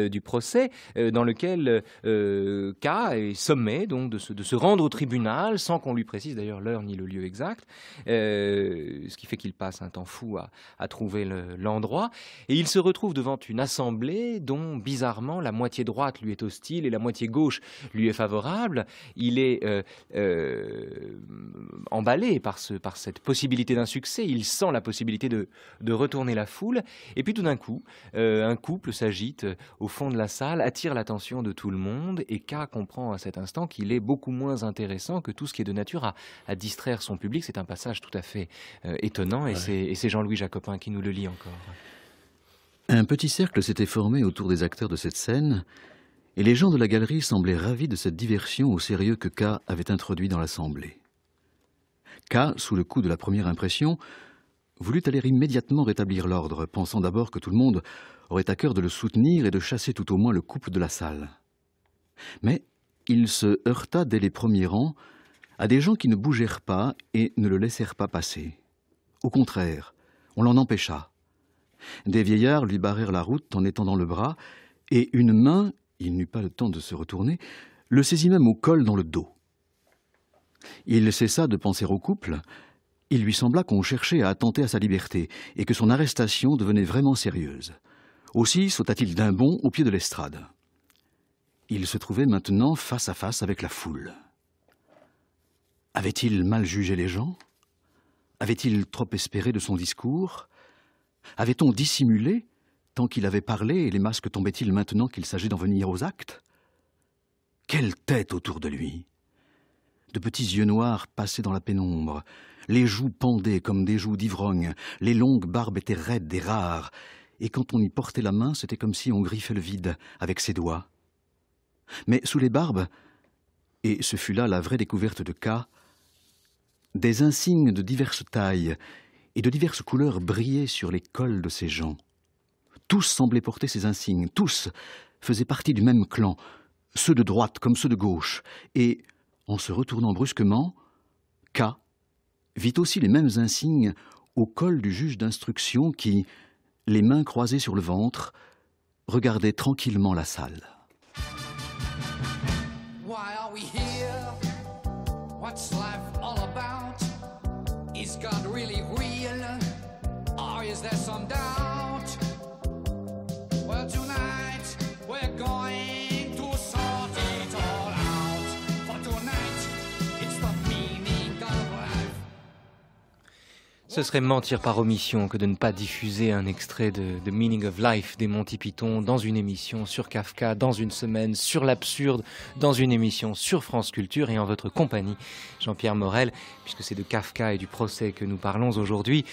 du procès, dans lequel euh, cas et sommet donc de se, de se, rendre au tribunal sans qu'on lui précise d'ailleurs l'heure ni le lieu exact, euh, ce qui fait qu'il passe un temps fou à, à trouver l'endroit. et il se retrouve devant une assemblée dont bizarrement la moitié droite lui est hostile et la moitié gauche lui est favorable. Il est euh, emballé par, ce, par cette possibilité d'un succès, il sent la possibilité de, de retourner la foule. Et puis tout d'un coup, un couple s'agite au fond de la salle, attire l'attention de tout le monde et K comprend à cet instant qu'il est beaucoup moins intéressant que tout ce qui est de nature à, distraire son public. C'est un passage tout à fait euh, étonnant et c'est Jean-Louis Jacopin qui nous le lit encore. Un petit cercle s'était formé autour des acteurs de cette scène et les gens de la galerie semblaient ravis de cette diversion au sérieux que K avait introduit dans l'assemblée. K, sous le coup de la première impression, voulut aller immédiatement rétablir l'ordre, pensant d'abord que tout le monde aurait à cœur de le soutenir et de chasser tout au moins le couple de la salle. Mais il se heurta dès les premiers rangs à des gens qui ne bougèrent pas et ne le laissèrent pas passer. Au contraire, on l'en empêcha. Des vieillards lui barrèrent la route en étendant le bras, et une main, il n'eut pas le temps de se retourner, le saisit même au col dans le dos. Il cessa de penser au couple, il lui sembla qu'on cherchait à attenter à sa liberté, et que son arrestation devenait vraiment sérieuse. Aussi sauta-t-il d'un bond au pied de l'estrade. Il se trouvait maintenant face à face avec la foule. Avait-il mal jugé les gens Avait-il trop espéré de son discours Avait-on dissimulé tant qu'il avait parlé et les masques tombaient-ils maintenant qu'il s'agit d'en venir aux actes Quelle tête autour de lui De petits yeux noirs passaient dans la pénombre, les joues pendaient comme des joues d'ivrogne, les longues barbes étaient raides et rares, et quand on y portait la main, c'était comme si on griffait le vide avec ses doigts mais sous les barbes, et ce fut là la vraie découverte de K, des insignes de diverses tailles et de diverses couleurs brillaient sur les cols de ces gens. Tous semblaient porter ces insignes, tous faisaient partie du même clan, ceux de droite comme ceux de gauche, et, en se retournant brusquement, K vit aussi les mêmes insignes au col du juge d'instruction qui, les mains croisées sur le ventre, regardait tranquillement la salle. Why are we here? What's life all about? Is God really real? Or is there some doubt? Ce serait mentir par omission que de ne pas diffuser un extrait de The Meaning of Life des Monty Python dans une émission sur Kafka, dans une semaine, sur l'absurde, dans une émission sur France Culture et en votre compagnie, Jean-Pierre Morel, puisque c'est de Kafka et du procès que nous parlons aujourd'hui.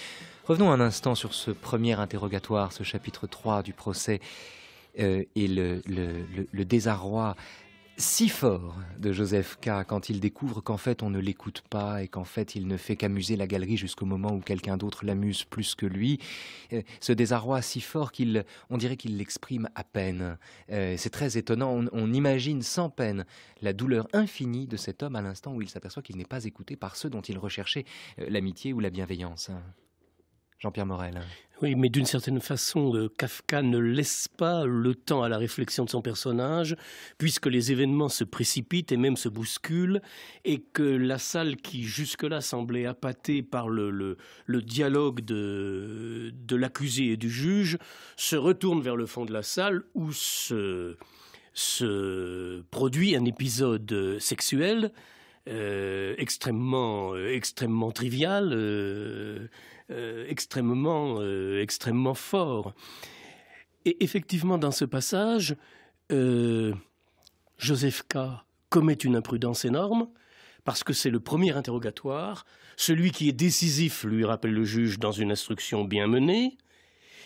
Revenons un instant sur ce premier interrogatoire, ce chapitre 3 du procès euh, et le désarroi si fort de Joseph K quand il découvre qu'en fait on ne l'écoute pas et qu'en fait il ne fait qu'amuser la galerie jusqu'au moment où quelqu'un d'autre l'amuse plus que lui. Euh, ce désarroi si fort qu'il, dirait qu'il l'exprime à peine. Euh, c'est très étonnant. on, imagine sans peine la douleur infinie de cet homme à l'instant où il s'aperçoit qu'il n'est pas écouté par ceux dont il recherchait euh, l'amitié ou la bienveillance. Jean-Pierre Morel. Oui, mais d'une certaine façon, euh, Kafka ne laisse pas le temps à la réflexion de son personnage, puisque les événements se précipitent et même se bousculent, et que la salle qui jusque-là semblait appâtée par le, dialogue de, l'accusé et du juge se retourne vers le fond de la salle où se produit un épisode sexuel euh, extrêmement, euh, extrêmement trivial, euh, extrêmement, extrêmement fort. Et effectivement, dans ce passage, Joseph K. commet une imprudence énorme, parce que c'est le premier interrogatoire, celui qui est décisif, lui rappelle le juge, dans une instruction bien menée,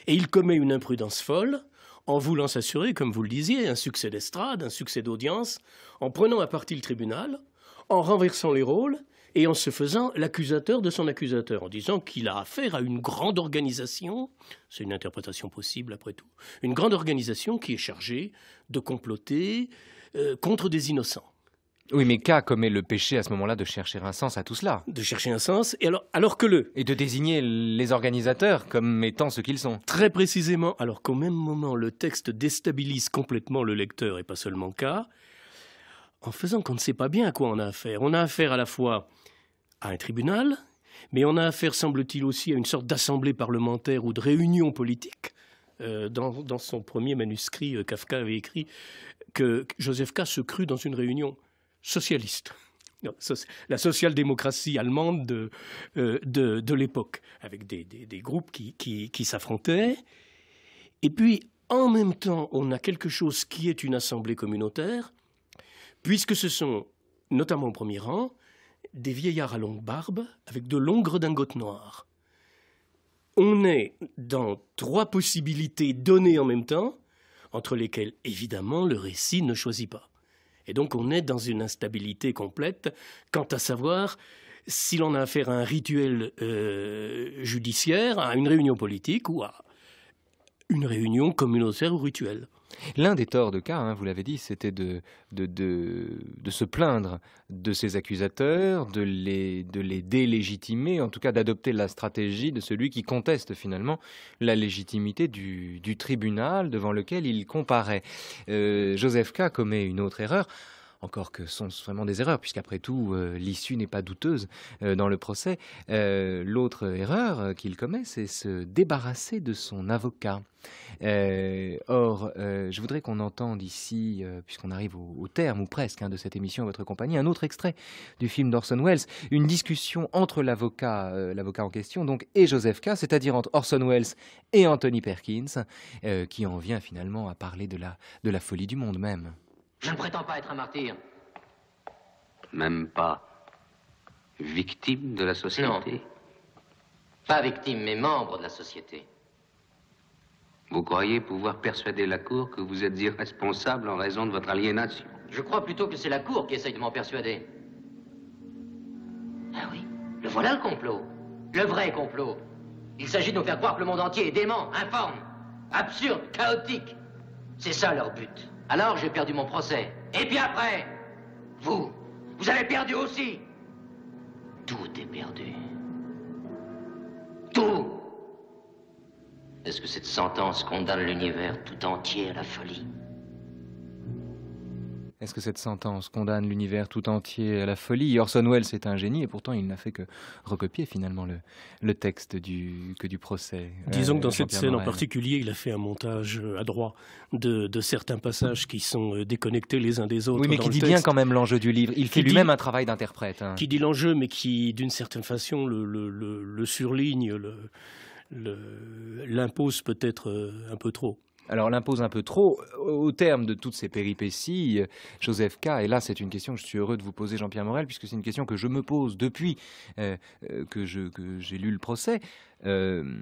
et il commet une imprudence folle en voulant s'assurer, comme vous le disiez, un succès d'estrade, un succès d'audience, en prenant à partie le tribunal, en renversant les rôles et en se faisant l'accusateur de son accusateur, en disant qu'il a affaire à une grande organisation, c'est une interprétation possible après tout, une grande organisation qui est chargée de comploter euh, contre des innocents. Oui, mais K commet le péché à ce moment-là de chercher un sens à tout cela. De chercher un sens, et alors, alors que le... Et de désigner les organisateurs comme étant ce qu'ils sont. Très précisément, alors qu'au même moment, le texte déstabilise complètement le lecteur et pas seulement K, en faisant qu'on ne sait pas bien à quoi on a affaire. On a affaire à la fois à un tribunal, mais on a affaire, semble-t-il, aussi à une sorte d'assemblée parlementaire ou de réunion politique. Euh, dans, son premier manuscrit, euh, Kafka avait écrit que Joseph K. se crut dans une réunion socialiste. la social-démocratie allemande de, euh, l'époque, avec des, groupes qui s'affrontaient. Et puis, en même temps, on a quelque chose qui est une assemblée communautaire, puisque ce sont, notamment au premier rang, des vieillards à longue barbe avec de longues redingotes noires. On est dans trois possibilités données en même temps, entre lesquelles, évidemment, le récit ne choisit pas. Et donc on est dans une instabilité complète quant à savoir si l'on a affaire à un rituel euh, judiciaire, à une réunion politique ou à une réunion communautaire ou rituelle. L'un des torts de K, hein, vous l'avez dit, c'était de se plaindre de ses accusateurs, de les, délégitimer, en tout cas d'adopter la stratégie de celui qui conteste finalement la légitimité du, tribunal devant lequel il comparait. Euh, Joseph K commet une autre erreur encore que sont vraiment des erreurs, puisqu'après tout, euh, l'issue n'est pas douteuse euh, dans le procès. Euh, l'autre erreur qu'il commet, c'est se débarrasser de son avocat. or, je voudrais qu'on entende ici, puisqu'on arrive au, terme ou presque hein, de cette émission à votre compagnie, un autre extrait du film d'Orson Welles, une discussion entre l'avocat, l'avocat en question, donc et Joseph K, c'est-à-dire entre Orson Welles et Anthony Perkins, qui en vient finalement à parler de la folie du monde même. Je ne prétends pas être un martyr. Même pas victime de la société Pas victime, mais membre de la société. Vous croyez pouvoir persuader la Cour que vous êtes irresponsable en raison de votre aliénation Je crois plutôt que c'est la Cour qui essaye de m'en persuader. Ah oui, le voilà le complot. Le vrai complot. Il s'agit de nous faire croire que le monde entier est dément, informe, absurde, chaotique. C'est ça leur but. Alors j'ai perdu mon procès. Et puis après, vous, vous avez perdu aussi. Tout est perdu. Tout. Est-ce que cette sentence condamne l'univers tout entier à la folie est-ce que cette sentence condamne l'univers tout entier à la folie Orson Welles est un génie et pourtant il n'a fait que recopier finalement le, texte du, que du procès. Euh, Disons que dans cette scène en particulier, il a fait un montage euh, à de, certains passages qui sont euh, déconnectés les uns des autres. Oui, mais qui dit bien quand même l'enjeu du livre. Il fait lui-même un travail d'interprète. Hein. Qui dit l'enjeu, mais qui d'une certaine façon le, le, le surligne, l'impose peut-être un peu trop. Alors l'impose un peu trop. Au terme de toutes ces péripéties, Joseph K, et là c'est une question que je suis heureux de vous poser Jean-Pierre Morel, puisque c'est une question que je me pose depuis euh, euh, que j'ai lu le procès, euh,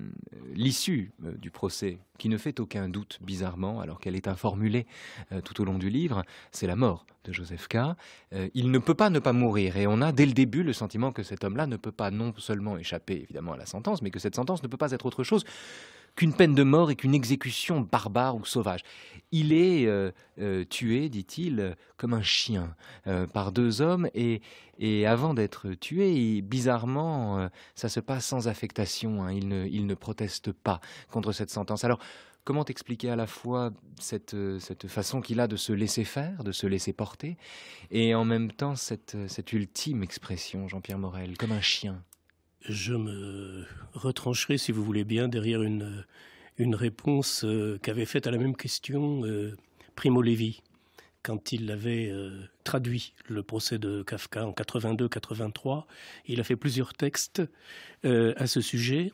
l'issue du procès, qui ne fait aucun doute bizarrement, alors qu'elle est informulée tout au long du livre, c'est la mort de Joseph K. il ne peut pas ne pas mourir, et on a dès le début le sentiment que cet homme-là ne peut pas non seulement échapper évidemment à la sentence, mais que cette sentence ne peut pas être autre chose qu'une peine de mort et qu'une exécution barbare ou sauvage. Il est euh, euh, tué, dit-il, comme un chien euh, par deux hommes et, avant d'être tué, bizarrement, ça se passe sans affectation. Hein. il, ne, proteste pas contre cette sentence. Alors, Comment t'expliquer à la fois cette, façon qu'il a de se laisser faire, de se laisser porter, et en même temps cette ultime expression, Jean-Pierre Morel, comme un chien je me retrancherai, si vous voulez bien, derrière une, réponse euh, qu'avait faite à la même question euh, Primo Levi quand il avait euh, traduit le procès de Kafka en 82-83. Il a fait plusieurs textes à ce sujet.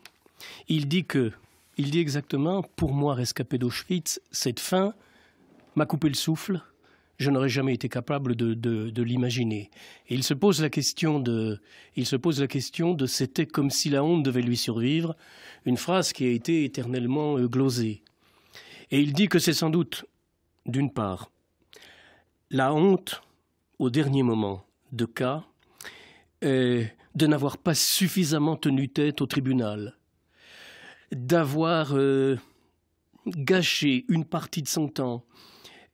Il dit que, il dit exactement, pour moi, rescapé d'Auschwitz, cette fin m'a coupé le souffle je n'aurais jamais été capable de, l'imaginer. Et il se pose la question de, il se pose la question de c'était comme si la honte devait lui survivre, une phrase qui a été éternellement euh, glosée. Et il dit que c'est sans doute, d'une part, la honte au dernier moment de cas euh, de n'avoir pas suffisamment tenu tête au tribunal, d'avoir euh, gâché une partie de son temps,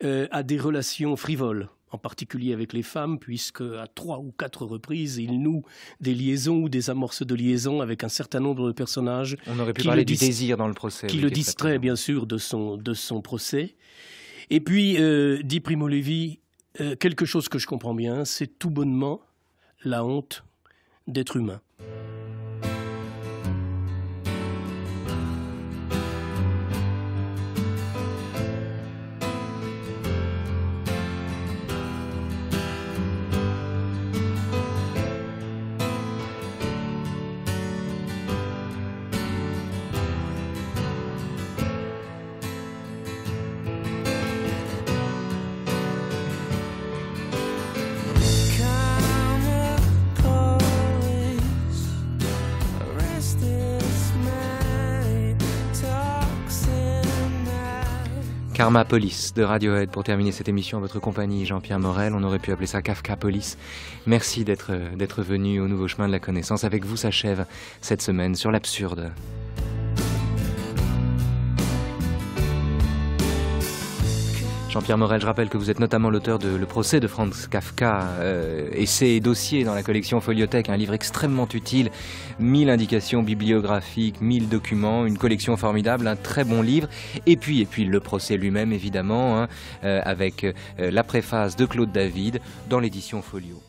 euh, à des relations frivoles en particulier avec les femmes, puisque à trois ou quatre reprises, il noue des liaisons ou des amorces de liaisons avec un certain nombre de personnages. On aurait pu parler du désir dans le procès. Qui le distrait bien sûr, de son, procès. Et puis, euh, dit Primo Levi, euh, quelque chose que je comprends bien, c'est tout bonnement la honte d'être humain. Ma Police de Radiohead pour terminer cette émission votre compagnie Jean-Pierre Morel. On aurait pu appeler ça Kafka Police. Merci d'être venu au nouveau chemin de la connaissance. Avec vous s'achève cette semaine sur l'absurde. Jean-Pierre Morel, je rappelle que vous êtes notamment l'auteur de Le procès de Franz Kafka, euh, et ses et dossiers dans la collection Foliothèque, un livre extrêmement utile, mille indications bibliographiques, mille documents, une collection formidable, un très bon livre, et puis, et puis le procès lui-même évidemment, hein, euh, avec euh, la préface de Claude David dans l'édition Folio.